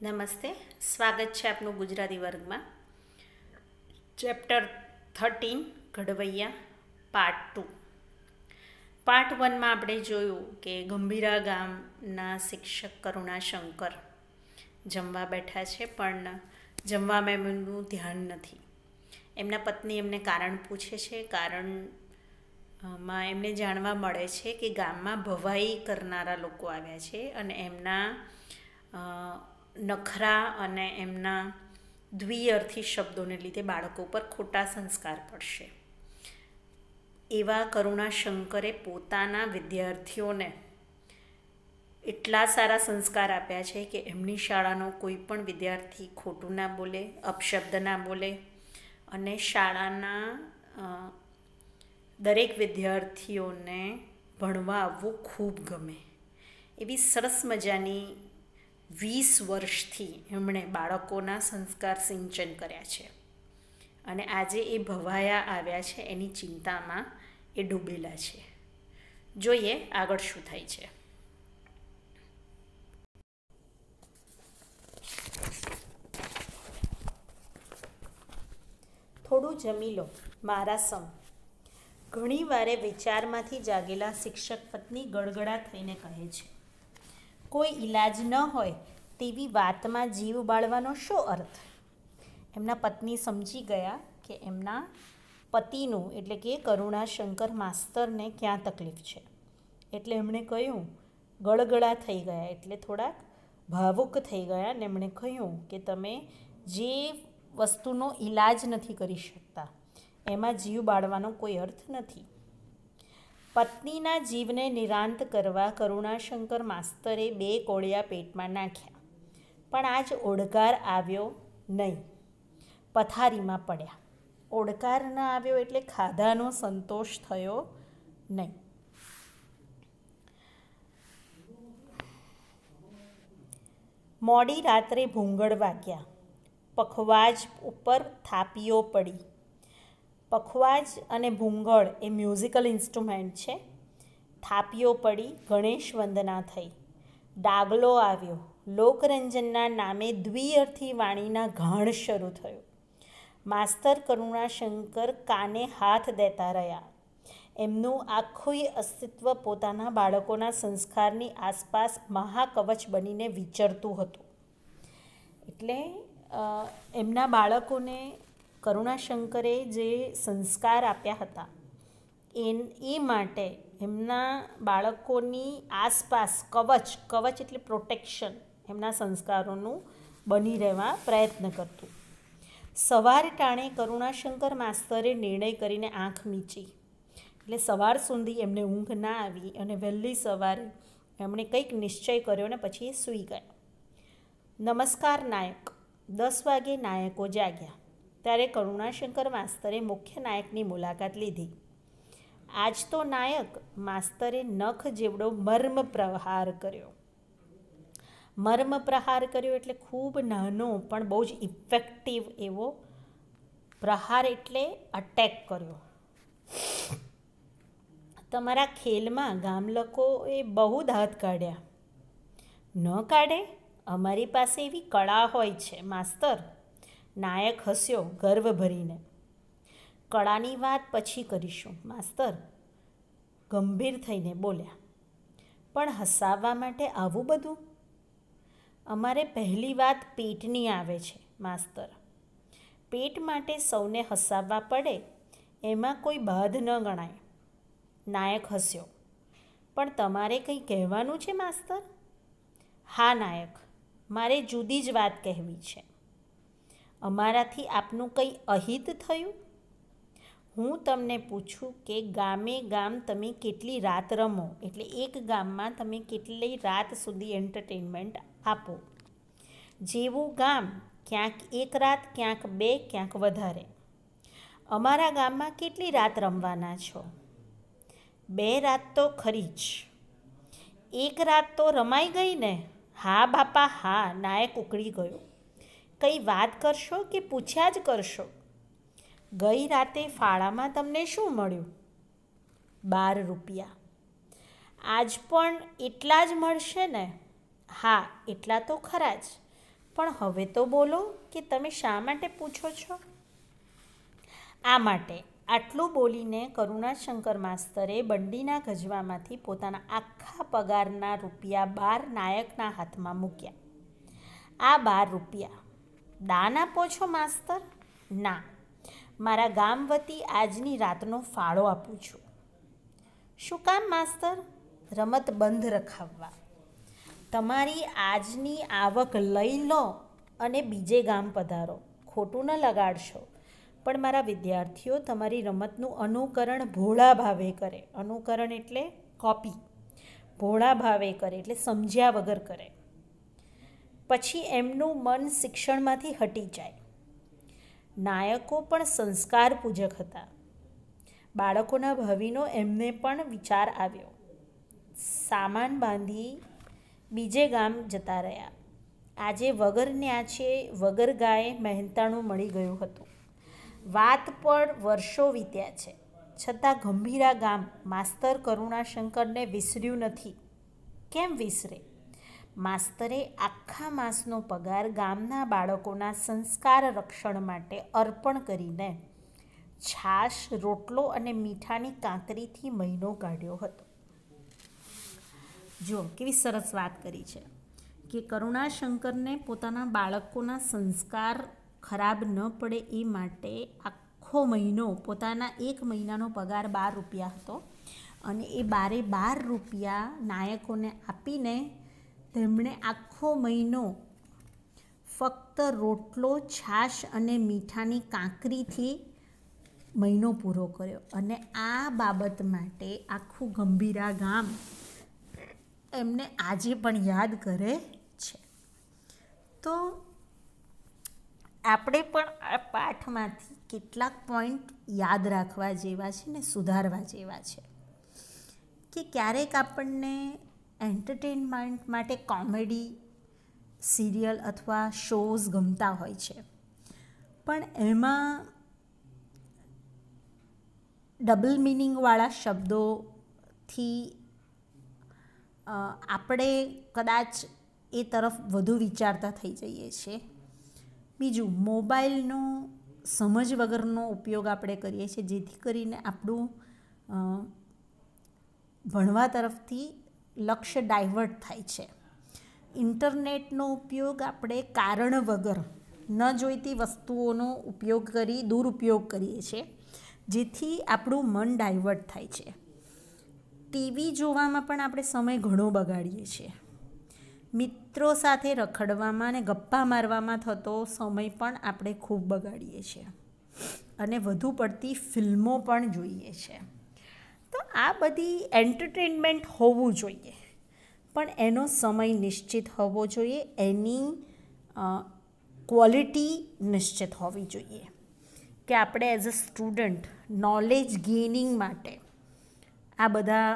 નમસ્તે સ્વાગત છે આપનું ગુજરાતી વર્ગમાં ચેપ્ટર થર્ટીન ઘડવૈયા પાર્ટ ટુ પાર્ટ વનમાં આપણે જોયું કે ગંભીરા ગામના શિક્ષક કરુણા શંકર જમવા બેઠા છે પણ જમવામાં એમનું ધ્યાન નથી એમના પત્ની એમને કારણ પૂછે છે કારણ માં એમને જાણવા મળે છે કે ગામમાં ભવાઈ કરનારા લોકો આવ્યા છે અને એમના નખરા અને એમના દ્વિઅર્થી શબ્દોને લીધે બાળકો પર ખોટા સંસ્કાર પડશે એવા કરુણાશંકરે પોતાના વિદ્યાર્થીઓને એટલા સારા સંસ્કાર આપ્યા છે કે એમની શાળાનો કોઈ પણ વિદ્યાર્થી ખોટું ના બોલે અપશબ્દ ના બોલે અને શાળાના દરેક વિદ્યાર્થીઓને ભણવા આવવું ખૂબ ગમે એવી સરસ મજાની વીસ વર્ષથી એમણે બાળકોના સંસ્કાર સિંચન કર્યા છે અને આજે એ ભવાયા આવ્યા છે એની ચિંતામાં એ ડૂબેલા છે જોઈએ આગળ શું થાય છે થોડું જમી લો મારા સમ ઘણીવારે વિચારમાંથી જાગેલા શિક્ષક પત્ની ગળગડા થઈને કહે છે કોઈ ઈલાજ ન હોય તેવી વાતમાં જીવ બાળવાનો શો અર્થ એમના પત્ની સમજી ગયા કે એમના પતિનું એટલે કે કરુણાશંકર માસ્તરને ક્યાં તકલીફ છે એટલે એમણે કહ્યું ગળગળા થઈ ગયા એટલે થોડાક ભાવુક થઈ ગયા અને એમણે કહ્યું કે તમે જે વસ્તુનો ઈલાજ નથી કરી શકતા એમાં જીવ બાળવાનો કોઈ અર્થ નથી પત્નીના જીવને નિરાંત કરવા કરુણાશંકર માસ્તરે બે કોળિયા પેટમાં નાખ્યા પણ આજ ઓડકાર આવ્યો નહીં પથારીમાં પડ્યા ઓડકાર ન આવ્યો એટલે ખાધાનો સંતોષ થયો નહીં મોડી રાત્રે ભૂંગળ વાગ્યા પખવાજ ઉપર થાપીઓ પડી પખવાજ અને ભૂંગળ એ મ્યુઝિકલ ઇન્સ્ટ્રુમેન્ટ છે થાપીઓ પડી ગણેશ વંદના થઈ ડાગલો આવ્યો લોકરંજનના નામે દ્વિઅર્થી વાણીના ઘાણ શરૂ થયો માસ્તર કરુણાશંકર કાને હાથ દેતા રહ્યા એમનું આખું અસ્તિત્વ પોતાના બાળકોના સંસ્કારની આસપાસ મહાકવચ બનીને વિચરતું હતું એટલે એમના બાળકોને કરુણાશંકરે જે સંસ્કાર આપ્યા હતા એ એ માટે એમના બાળકોની આસપાસ કવચ કવચ એટલે પ્રોટેક્શન એમના સંસ્કારોનું બની રહેવા પ્રયત્ન કરતું સવાર ટાણે કરુણાશંકર માસ્તરે નિર્ણય કરીને આંખ મીચી એટલે સવાર સુધી એમને ઊંઘ ના આવી અને વહેલી સવારે એમણે કંઈક નિશ્ચય કર્યો ને પછી એ સૂઈ ગયા નમસ્કાર નાયક દસ વાગે નાયકો જાગ્યા ત્યારે કરુણાશંકર માસ્તરે મુખ્ય નાયકની મુલાકાત લીધી આજ તો નાયક માસ્તરે નખ જેવડો મર્મ પ્રહાર કર્યો મર્મ પ્રહાર કર્યો એટલે ખૂબ નાનો પણ બહુ જ ઇફેક્ટિવ એવો પ્રહાર એટલે અટેક કર્યો તમારા ખેલમાં ગામલોકોએ બહુ દાંત કાઢ્યા ન કાઢે અમારી પાસે એવી કળા હોય છે માસ્તર નાયક હસ્યો ગર્વ ભરીને કળાની વાત પછી કરીશું માસ્તર ગંભીર થઈને બોલ્યા પણ હસાવવા માટે આવું બધું અમારે પહેલી વાત પેટની આવે છે માસ્તર પેટ માટે સૌને હસાવવા પડે એમાં કોઈ બાધ ન ગણાય નાયક હસ્યો પણ તમારે કંઈ કહેવાનું છે માસ્તર હા નાયક મારે જુદી જ વાત કહેવી છે અમારાથી આપનું કંઈ અહિત થયું હું તમને પૂછું કે ગામે ગામ તમે કેટલી રાત રમો એટલે એક ગામમાં તમે કેટલી રાત સુધી એન્ટરટેનમેન્ટ આપો જેવું ગામ ક્યાંક એક રાત ક્યાંક બે ક્યાંક વધારે અમારા ગામમાં કેટલી રાત રમવાના છો બે રાત તો ખરી જ એક રાત તો રમાઈ ગઈ ને હા બાપા હા નાયક ઉકળી ગયો કંઈ વાત કરશો કે પૂછ્યા જ કરશો ગઈ રાતે ફાળામાં તમને શું મળ્યું બાર રૂપિયા આજ પણ એટલા જ મળશે ને હા એટલા તો ખરા જ પણ હવે તો બોલો કે તમે શા માટે પૂછો છો આ માટે આટલું બોલીને કરુણાશંકર માસ્તરે બંડીના ગજવામાંથી પોતાના આખા પગારના રૂપિયા બાર નાયકના હાથમાં મૂક્યા આ બાર રૂપિયા દાન આપો છો માસ્તર ના મારા ગામ વતી આજની રાતનો ફાળો આપું છું શું કામ માસ્તર રમત બંધ રખાવવા તમારી આજની આવક લઈ લો અને બીજે ગામ પધારો ખોટું ન લગાડશો પણ મારા વિદ્યાર્થીઓ તમારી રમતનું અનુકરણ ભોળા ભાવે કરે અનુકરણ એટલે કોપી ભોળા ભાવે કરે એટલે સમજ્યા વગર કરે પછી એમનું મન શિક્ષણમાંથી હટી જાય નાયકો પણ સંસ્કાર પૂજક હતા બાળકોના ભાવિનો એમને પણ વિચાર આવ્યો સામાન બાંધી બીજે ગામ જતા રહ્યા આજે વગર છે વગર ગાય મહેનતાણું મળી ગયું હતું વાત પણ વર્ષો વીત્યા છે છતાં ગંભીરા ગામ માસ્તર કરુણાશંકરને વિસર્યું નથી કેમ વિસરે માસ્તરે આખા માસનો પગાર ગામના બાળકોના સંસ્કાર રક્ષણ માટે અર્પણ કરીને છાશ રોટલો અને મીઠાની કાંકરીથી મહિનો કાઢ્યો હતો જો કેવી સરસ વાત કરી છે કે કરુણાશંકરને પોતાના બાળકોના સંસ્કાર ખરાબ ન પડે એ માટે આખો મહિનો પોતાના એક મહિનાનો પગાર બાર રૂપિયા હતો અને એ બારે બાર રૂપિયા નાયકોને આપીને તેમણે આખો મહિનો ફક્ત રોટલો છાશ અને મીઠાની કાંકરીથી મહિનો પૂરો કર્યો અને આ બાબત માટે આખું ગંભીરા ગામ એમને આજે પણ યાદ કરે છે તો આપણે પણ આ પાઠમાંથી કેટલાક પોઈન્ટ યાદ રાખવા જેવા છે ને સુધારવા જેવા છે કે ક્યારેક આપણને એન્ટરટેનમેન્ટ માટે કોમેડી સિરિયલ અથવા શોઝ ગમતા હોય છે પણ એમાં ડબલ મિનિંગવાળા શબ્દોથી આપણે કદાચ એ તરફ વધુ વિચારતા થઈ જઈએ છીએ બીજું મોબાઈલનો સમજ વગરનો ઉપયોગ આપણે કરીએ છીએ જેથી કરીને આપણું ભણવા તરફથી લક્ષ્ય ડાયવર્ટ થાય છે ઇન્ટરનેટનો ઉપયોગ આપણે કારણ વગર ન જોઈતી વસ્તુઓનો ઉપયોગ કરી દુરુપયોગ કરીએ છીએ જેથી આપણું મન ડાયવર્ટ થાય છે ટીવી જોવામાં પણ આપણે સમય ઘણો બગાડીએ છીએ મિત્રો સાથે રખડવામાં અને ગપ્પા મારવામાં થતો સમય પણ આપણે ખૂબ બગાડીએ છીએ અને વધુ પડતી ફિલ્મો પણ જોઈએ છે તો આ બધી એન્ટરટેનમેન્ટ હોવું જોઈએ પણ એનો સમય નિશ્ચિત હોવો જોઈએ એની ક્વોલિટી નિશ્ચિત હોવી જોઈએ કે આપણે as a student knowledge gaining માટે આ બધા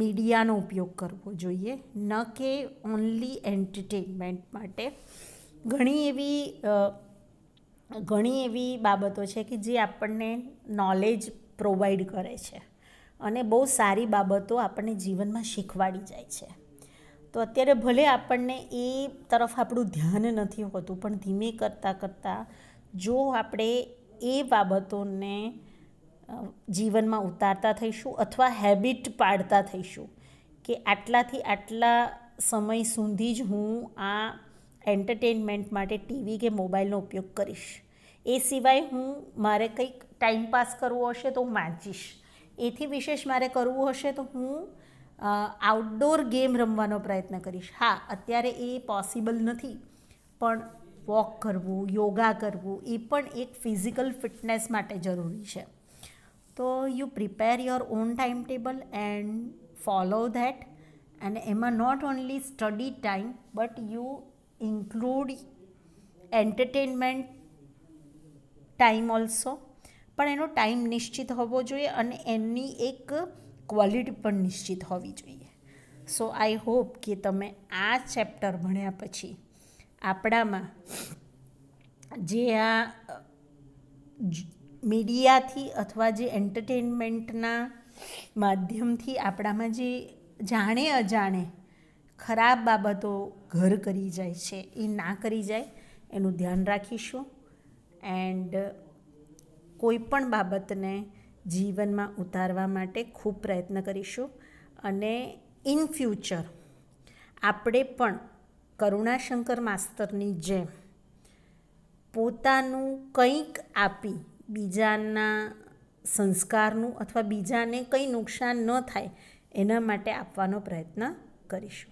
મીડિયાનો ઉપયોગ કરવો જોઈએ ન કે ઓનલી એન્ટરટેનમેન્ટ માટે ઘણી એવી ઘણી એવી બાબતો છે કે જે આપણને નોલેજ પ્રોવાઈડ કરે છે અને બહુ સારી બાબતો આપણને જીવનમાં શીખવાડી જાય છે તો અત્યારે ભલે આપણને એ તરફ આપણું ધ્યાન નથી હોતું પણ ધીમે કરતાં કરતાં જો આપણે એ બાબતોને જીવનમાં ઉતારતા થઈશું અથવા હેબિટ પાડતા થઈશું કે આટલાથી આટલા સમય સુધી જ હું આ એન્ટરટેનમેન્ટ માટે ટીવી કે મોબાઈલનો ઉપયોગ કરીશ એ સિવાય હું મારે કંઈક ટાઈમ પાસ કરવો હશે તો હું વાંચીશ એથી વિશેષ મારે કરવું હશે તો હું આઉટડોર ગેમ રમવાનો પ્રયત્ન કરીશ હા અત્યારે એ પોસિબલ નથી પણ વોક કરવું યોગા કરવું એ પણ એક ફિઝિકલ ફિટનેસ માટે જરૂરી છે તો you prepare your own time table and follow that અને એમાં not only study time but you include entertainment time also પણ એનો ટાઈમ નિશ્ચિત હોવો જોઈએ અને એમની એક ક્વોલિટી પણ નિશ્ચિત હોવી જોઈએ સો આઈ હોપ કે તમે આ ચેપ્ટર ભણ્યા પછી આપણામાં જે આ મીડિયાથી અથવા જે એન્ટરટેનમેન્ટના માધ્યમથી આપણામાં જે જાણે અજાણે ખરાબ બાબતો ઘર કરી જાય છે એ ના કરી જાય એનું ધ્યાન રાખીશું એન્ડ કોઈ પણ બાબતને જીવનમાં ઉતારવા માટે ખૂબ પ્રયત્ન કરીશું અને ઇન ફ્યુચર આપણે પણ કરુણાશંકર માસ્તરની જેમ પોતાનું કંઈક આપી બીજાના સંસ્કારનું અથવા બીજાને કંઈ નુકસાન ન થાય એના માટે આપવાનો પ્રયત્ન કરીશું